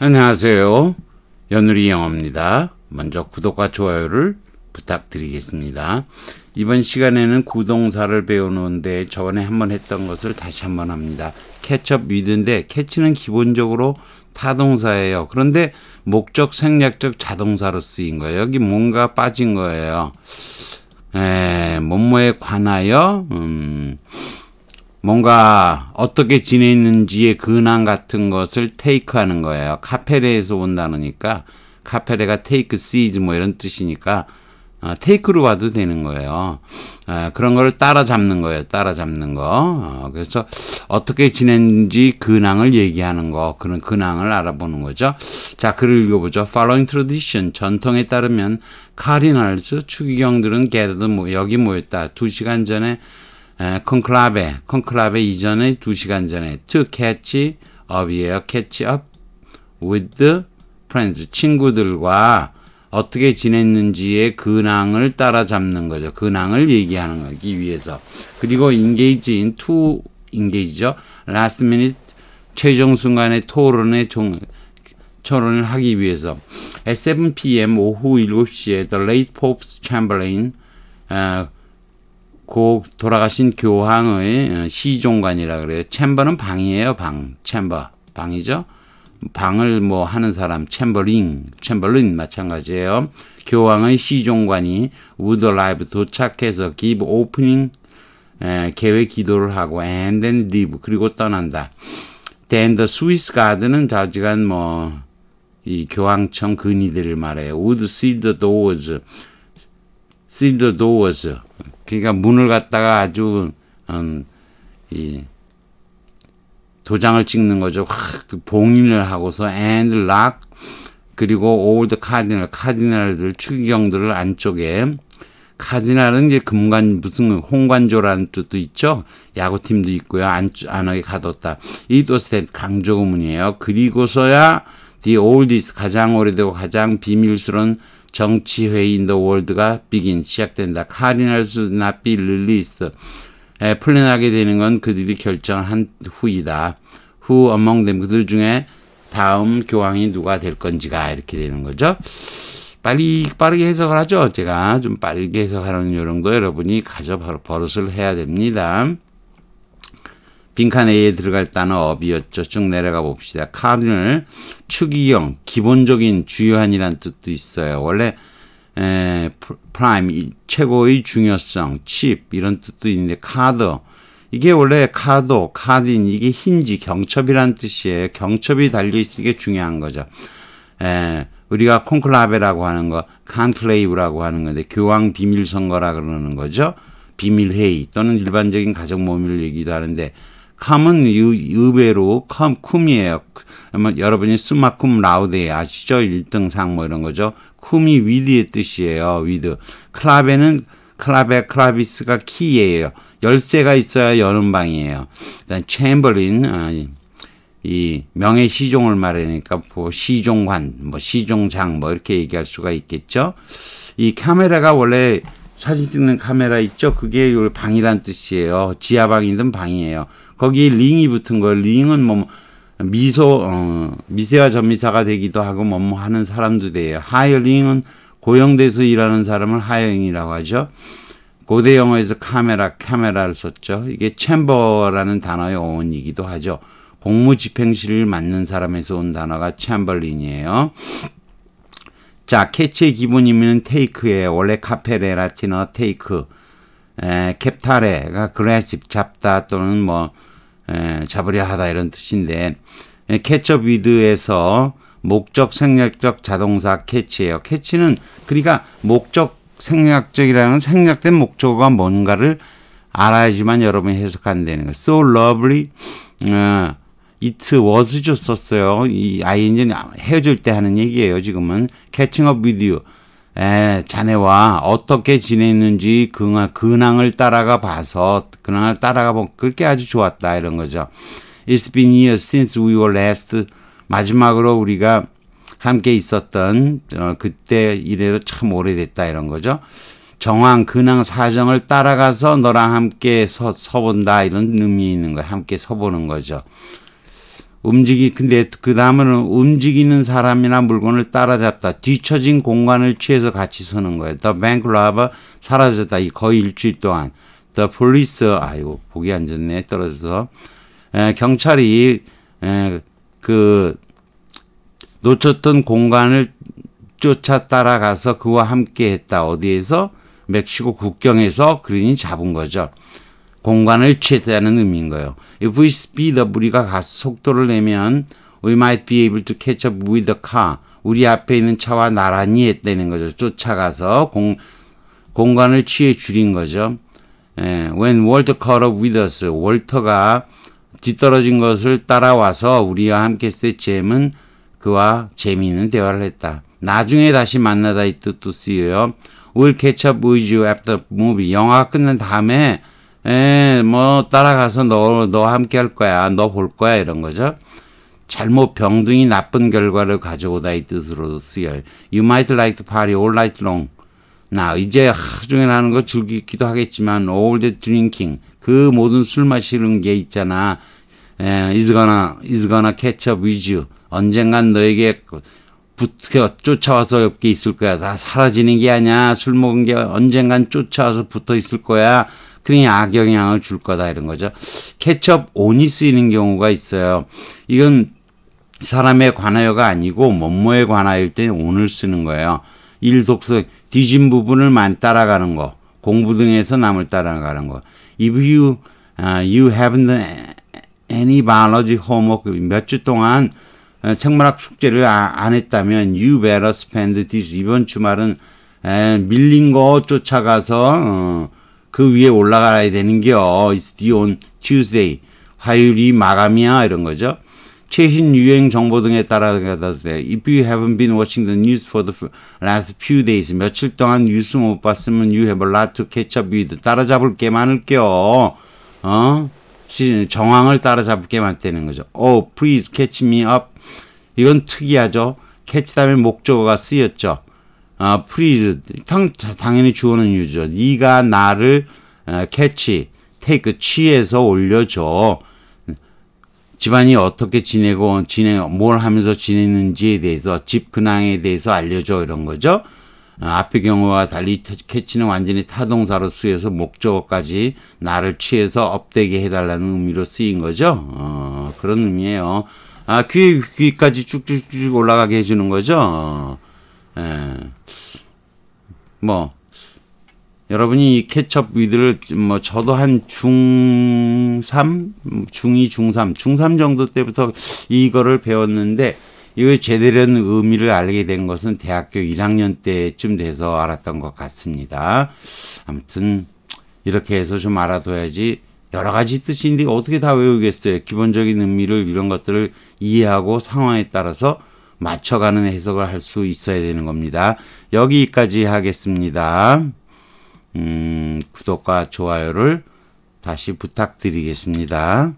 안녕하세요. 연우리 영어입니다. 먼저 구독과 좋아요를 부탁드리겠습니다. 이번 시간에는 구동사를 배우는데 저번에 한번 했던 것을 다시 한번 합니다. 캐첩 위드인데 캐치는 기본적으로 타동사예요. 그런데 목적 생략적 자동사로 쓰인 거예요. 여기 뭔가 빠진 거예요. 에, 뭐뭐에 관하여 음, 뭔가 어떻게 지냈는지의 근황 같은 것을 테이크하는 거예요. 카페레에서 온 단어니까 카페레가 테이크 시즈 뭐 이런 뜻이니까 어, 테이크로 봐도 되는 거예요. 어, 그런 거 따라잡는 거예요. 따라잡는 거. 어, 그래서 어떻게 지냈는지 근황을 얘기하는 거. 그런 근황을 알아보는 거죠. 자, 글을 읽어보죠. Following tradition, 전통에 따르면 카리널스 추기경들은 게르드 뭐, 여기 모였다. 두 시간 전에 컨클라베, 컨클라베 이전의 2시간 전에 to catch up이에요. catch up with friends, 친구들과 어떻게 지냈는지의 근황을 따라잡는 거죠. 근황을 얘기하는 거기 위해서. 그리고 engage in to engage죠. last minute 최종 순간의 토론에 종, 토론을 하기 위해서 at 7pm 오후 7시에 the late Pope's Chamberlain 어, 고 돌아가신 교황의 어, 시종관이라 그래요. 챔버는 방이에요, 방. 챔버. 방이죠. 방을 뭐 하는 사람 챔버링, 챔버링 마찬가지예요. 교황의 시종관이 우드 라이브 도착해서 기브 오프닝 에, 계획 기도를 하고 앤덴 d 브 그리고 떠난다. t 더 스위스 가드는 자지간 뭐 이 교황청 근위들을 말해요. w o u 드도 s 즈 t 리 r 도 u g 그러니까 문을 갖다가 아주 음, 이 도장을 찍는 거죠. 확 그 봉인을 하고서 and l 그리고 올드 카디널 카디널들 추기경들을 안쪽에 카디널은 이제 금관 무슨 홍관조라는 뜻도 있죠. 야구팀도 있고요. 안, 쪽 안하게 가뒀다. 이도스텝 강조문이에요 그리고서야 the o l d 가장 오래되고 가장 비밀스러운 정치회의 인더 월드가 비긴 시작된다. 카디널 스나비 릴리스 에, 풀려나게 되는 건 그들이 결정한 후이다. 후 among them 그들 중에 다음 교황이 누가 될 건지가 이렇게 되는 거죠. 빨리 빠르게 해석을 하죠. 제가 좀 빠르게 해석하는 요령도 여러분이 가져 버릇을 해야 됩니다. 빈칸 A에 들어갈 단어 업이었죠. 쭉 내려가 봅시다. 칸를 축이형, 기본적인 주요한이란 뜻도 있어요. 원래 에, 프라임, 최고의 중요성, 칩 이런 뜻도 있는데 카드 이게 원래 카드 카딘 이게 힌지, 경첩이란 뜻이에요. 경첩이 달려 있는 게 중요한 거죠. 에, 우리가 콘클라베라고 하는 거, 칸클레이브라고 하는 건데 교황 비밀 선거라 그러는 거죠. 비밀회의 또는 일반적인 가정 모임을 얘기도 하는데 캄은 의외로 컴, 쿰이에요. 여러분이 수마쿰 라우데 아시죠? 1등상 뭐 이런 거죠. 쿰이 위드의 뜻이에요. 위드. 클라베는 클라베 클라비스가 키예요. 열쇠가 있어야 여는 방이에요. 일단 챔버린 아, 이 명예 시종을 말하니까 뭐 시종관, 뭐 시종장 뭐 이렇게 얘기할 수가 있겠죠. 이 카메라가 원래 사진 찍는 카메라 있죠. 그게 방이란 뜻이에요. 지하방이든 방이에요. 거기 링이 붙은 거예요. 링은 뭐, 뭐 미소 어, 미세와 전미사가 되기도 하고 뭐뭐 뭐 하는 사람도 돼요. 하이어링은 고용돼서 일하는 사람을 하이링이라고 하죠. 고대 영어에서 카메라 카메라를 썼죠. 이게 챔버라는 단어의 어원이기도 하죠. 공무 집행실을 맡는 사람에서 온 단어가 챔버린이에요. 자, 캐치의 기본 의미는 테이크예요 원래 카페레 라틴어 테이크. 에, 캡타레가 그래십 잡다 또는 뭐 에, 잡으려 하다 이런 뜻인데 에, 캐처 비드에서 목적 생략적 자동사 캐치예요. 캐치는 그러니까 목적 생략적이라는 생략된 목적과 뭔가를 알아야지만 여러분이 해석한다는 거. So lovely. 어, it was 줬었어요. 이 아이엔진 헤어질 때 하는 얘기예요. 지금은 catching up with you. 에, 자네와 어떻게 지냈는지 근황, 근황을 따라가 봐서 근황을 따라가 본 그게 렇 아주 좋았다 이런 거죠. It's been years since we were last 마지막으로 우리가 함께 있었던 어, 그때 이래로 참 오래됐다 이런 거죠. 정황, 근황, 사정을 따라가서 너랑 함께 서, 서본다 이런 의미 있는 거예요. 함께 서보는 거죠. 움직이 근데 그 다음에는 움직이는 사람이나 물건을 따라잡다 뒤처진 공간을 취해서 같이 서는 거예요. The bank robber 사라졌다 이 거의 일주일 동안. The police 아이고 보기 안 좋네 떨어져서 에, 경찰이 에, 그 놓쳤던 공간을 쫓아 따라가서 그와 함께했다 어디에서 멕시코 국경에서 그린이 잡은 거죠. 공간을 취했다는 의미인 거예요. If we speed up, 우리가 가, 속도를 내면 we might be able to catch up with the car. 우리 앞에 있는 차와 나란히 했다는 거죠. 쫓아가서 공, 공간을 취해 줄인 거죠. 예, when Walter caught up with us. 월터가 뒤떨어진 것을 따라와서 우리와 함께 했을 때 잼은 그와 재미있는 대화를 했다. 나중에 다시 만나다 이 뜻도 쓰여요. We'll catch up with you after movie. 영화가 끝난 다음에 에, 예, 뭐 따라가서 너 너 함께 할 거야. 너 볼 거야 이런 거죠. 잘못 병둥이 나쁜 결과를 가져오다 이 뜻으로도 쓰여요. You might like to party all night long. 나 이제 하루 종일 하는 거 즐기기도 하겠지만 all the drinking 그 모든 술 마시는 게 있잖아. 에, 예, is gonna is gonna catch up with you. 언젠간 너에게 붙어 쫓아와서 옆에 있을 거야. 다 사라지는 게 아니야. 술 먹은 게 언젠간 쫓아와서 붙어 있을 거야. 그냥 악영향을 줄 거다 이런 거죠. 케첩 온이 쓰이는 경우가 있어요. 이건 사람의 관하여가 아니고 뭐뭐에 관하일 때 온을 쓰는 거예요. 일독성 뒤진 부분을 많이 따라가는 거. 공부 등에서 남을 따라가는 거. If you uh, you haven't any biology homework 몇 주 동안 어, 생물학 숙제를 아, 안 했다면 you better spend this 이번 주말은 에, 밀린 거 쫓아가서 어, 그 위에 올라가야 되는 겨. It's due on Tuesday. 화요일이 마감이야. 이런 거죠. 최신 유행 정보 등에 따라가도 돼. If you haven't been watching the news for the last few days. 며칠 동안 뉴스 못 봤으면 you have a lot to catch up with. 따라잡을 게 많을 겨. 어? 정황을 따라잡을 게 많다는 거죠. Oh, please catch me up. 이건 특이하죠. catch 다음에 목적어가 쓰였죠. 아, 프리즈 당, 당연히 주어는 유죠. 네가 나를 아, 캐치, 테이크, 취해서 올려줘. 집안이 어떻게 지내고 지내 뭘 하면서 지내는지에 대해서 집 근황에 대해서 알려줘 이런 거죠. 아, 앞의 경우와 달리 캐치는 완전히 타동사로 쓰여서 목적어까지 나를 취해서 업되게 해달라는 의미로 쓰인 거죠. 어, 그런 의미예요. 아, 귀에 귀까지 쭉쭉쭉 올라가게 해주는 거죠. 어. 예. 뭐 여러분이 이 케첩 위드를 뭐 저도 한 중3, 중2, 중3, 중3 정도 때부터 이거를 배웠는데 이거 제대로 된 의미를 알게 된 것은 대학교 1학년 때쯤 돼서 알았던 것 같습니다. 아무튼 이렇게 해서 좀 알아둬야지 여러 가지 뜻인데 어떻게 다 외우겠어요. 기본적인 의미를 이런 것들을 이해하고 상황에 따라서 맞춰가는 해석을 할 수 있어야 되는 겁니다. 여기까지 하겠습니다. 음, 구독과 좋아요를 다시 부탁드리겠습니다.